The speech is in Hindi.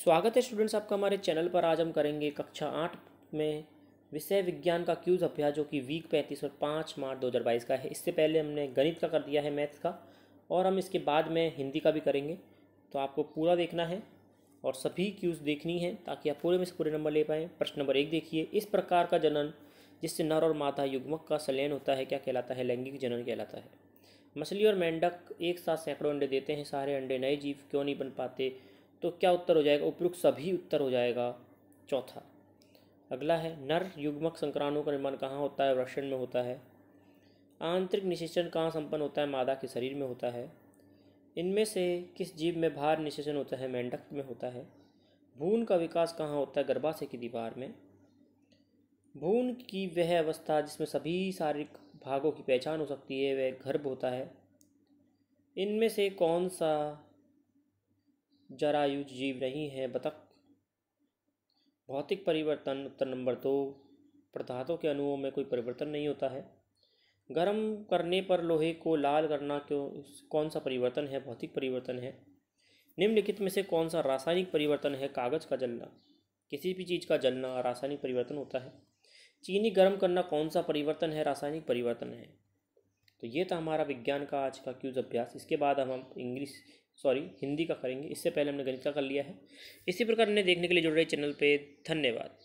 स्वागत है स्टूडेंट्स आपका हमारे चैनल पर आज हम करेंगे कक्षा आठ में विषय विज्ञान का क्यूज अभ्यास जो कि वीक पैंतीस और पाँच मार्च दो हज़ार बाईस का है इससे पहले हमने गणित का कर दिया है मैथ्स का और हम इसके बाद में हिंदी का भी करेंगे तो आपको पूरा देखना है और सभी क्यूज देखनी है ताकि आप पूरे में से पूरे नंबर ले पाएँ प्रश्न नंबर एक देखिए इस प्रकार का जनन जिससे नर और माता युग्मक का सलैन होता है क्या कहलाता है लैंगिक जनन कहलाता है मछली और मेंढक एक साथ सैकड़ों अंडे देते हैं सारे अंडे नए जीव क्यों नहीं बन पाते तो क्या उत्तर हो जाएगा उपयुक्त सभी उत्तर हो जाएगा चौथा अगला है नर युग्मक संक्रांतों का निर्माण कहाँ होता है वृषण में होता है आंतरिक निषेचन कहाँ संपन्न होता है मादा के शरीर में होता है इनमें से किस जीव में भार निषेचन होता है मेंढक में होता है भून का विकास कहाँ होता है गर्भाशय की दीवार में भून की वह अवस्था जिसमें सभी शारीरिक भागों की पहचान हो सकती है वह गर्भ होता है इनमें से कौन सा जरायु जीव नहीं है बतख भौतिक परिवर्तन उत्तर नंबर दो पदार्थों के अणुओं में कोई परिवर्तन नहीं होता है गर्म करने पर लोहे को लाल करना क्यों कौन सा परिवर्तन है भौतिक परिवर्तन है निम्नलिखित में से कौन सा रासायनिक परिवर्तन है कागज़ का जलना किसी भी चीज़ का जलना रासायनिक परिवर्तन होता है चीनी गर्म करना कौन सा परिवर्तन है रासायनिक परिवर्तन है तो ये था हमारा विज्ञान का आज का क्यूज अभ्यास इसके बाद हम हम इंग्लिश सॉरी हिंदी का करेंगे इससे पहले हमने गणित का कर लिया है इसी प्रकार हमने देखने के लिए जुड़ रहे चैनल पे धन्यवाद